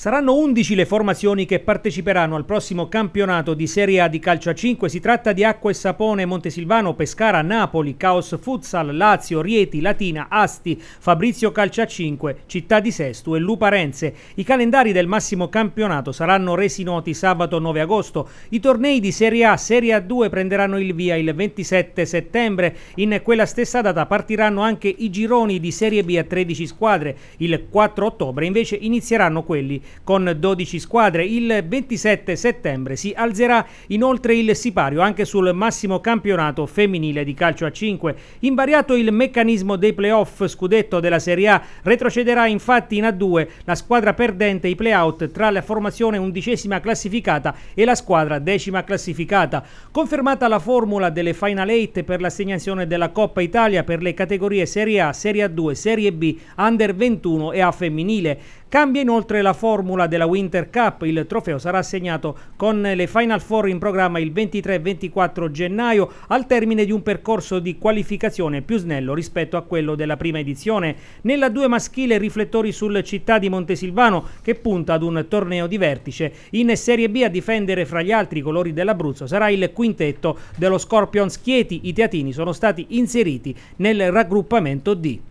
Saranno 11 le formazioni che parteciperanno al prossimo campionato di Serie A di calcio a 5. Si tratta di Acqua e Sapone, Montesilvano, Pescara, Napoli, Caos Futsal, Lazio, Rieti, Latina, Asti, Fabrizio Calcio a 5, Città di Sestu e Luparense. I calendari del massimo campionato saranno resi noti sabato 9 agosto. I tornei di Serie A, e Serie A2 prenderanno il via il 27 settembre. In quella stessa data partiranno anche i gironi di Serie B a 13 squadre. Il 4 ottobre invece inizieranno quelli con 12 squadre. Il 27 settembre si alzerà inoltre il sipario anche sul massimo campionato femminile di calcio a 5. Invariato il meccanismo dei playoff scudetto della Serie A, retrocederà infatti in A2 la squadra perdente i playout tra la formazione undicesima classificata e la squadra decima classificata. Confermata la formula delle Final 8 per l'assegnazione della Coppa Italia per le categorie Serie A, Serie A2, Serie B, Under 21 e A femminile. Cambia inoltre la formula della Winter Cup, il trofeo sarà assegnato con le Final Four in programma il 23 24 gennaio al termine di un percorso di qualificazione più snello rispetto a quello della prima edizione. Nella 2 maschile riflettori sul città di Montesilvano che punta ad un torneo di vertice. In Serie B a difendere fra gli altri i colori dell'Abruzzo sarà il quintetto dello Scorpions Chieti. I teatini sono stati inseriti nel raggruppamento D.